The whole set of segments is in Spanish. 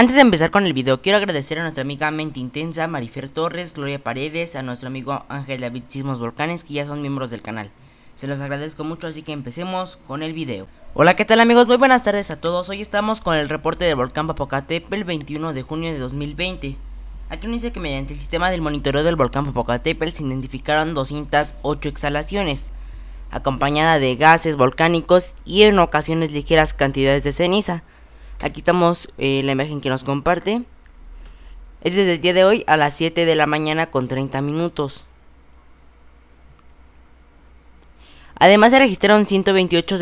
Antes de empezar con el video, quiero agradecer a nuestra amiga Mente Intensa, Marifer Torres, Gloria Paredes, a nuestro amigo Ángel David Sismos Volcanes, que ya son miembros del canal. Se los agradezco mucho, así que empecemos con el video. Hola, ¿qué tal amigos? Muy buenas tardes a todos. Hoy estamos con el reporte del volcán Popocatépetl 21 de junio de 2020. Aquí nos dice que mediante el sistema del monitoreo del volcán Popocatépetl se identificaron 208 exhalaciones, acompañada de gases volcánicos y en ocasiones ligeras cantidades de ceniza. Aquí estamos eh, la imagen que nos comparte. ese es el día de hoy a las 7 de la mañana con 30 minutos. Además se registraron 128,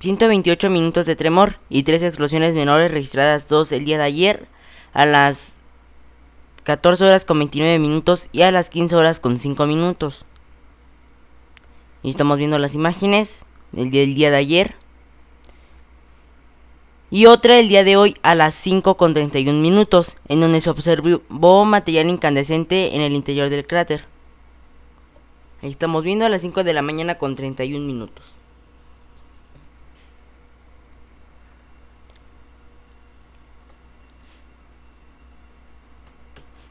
128 minutos de tremor y 3 explosiones menores registradas 2 el día de ayer a las 14 horas con 29 minutos y a las 15 horas con 5 minutos. Y estamos viendo las imágenes del día de ayer y otra el día de hoy a las con 31 minutos, en donde se observó material incandescente en el interior del cráter. Ahí estamos viendo a las 5 de la mañana con 31 minutos.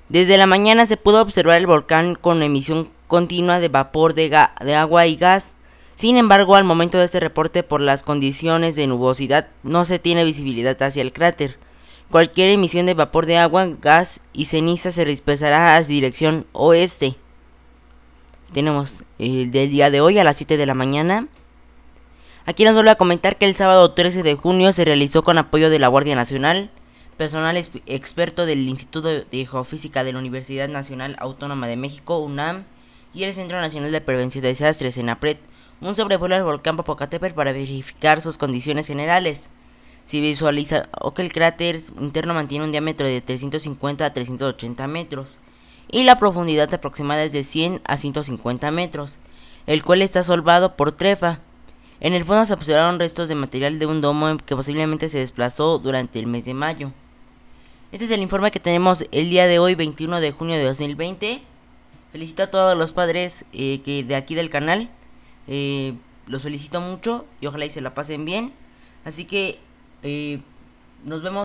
Desde la mañana se pudo observar el volcán con emisión continua de vapor de, de agua y gas sin embargo, al momento de este reporte, por las condiciones de nubosidad, no se tiene visibilidad hacia el cráter. Cualquier emisión de vapor de agua, gas y ceniza se dispersará hacia dirección oeste. Tenemos el del día de hoy a las 7 de la mañana. Aquí nos vuelve a comentar que el sábado 13 de junio se realizó con apoyo de la Guardia Nacional, personal experto del Instituto de Geofísica de la Universidad Nacional Autónoma de México, UNAM, y el Centro Nacional de Prevención de Desastres, en CENAPRED, un sobrevuelo al volcán Popocatépetl para verificar sus condiciones generales. Si visualiza o que el cráter interno mantiene un diámetro de 350 a 380 metros y la profundidad aproximada es de 100 a 150 metros, el cual está solvado por trefa. En el fondo se observaron restos de material de un domo que posiblemente se desplazó durante el mes de mayo. Este es el informe que tenemos el día de hoy, 21 de junio de 2020. Felicito a todos los padres eh, que de aquí del canal eh, los felicito mucho y ojalá y se la pasen bien. Así que eh, nos vemos.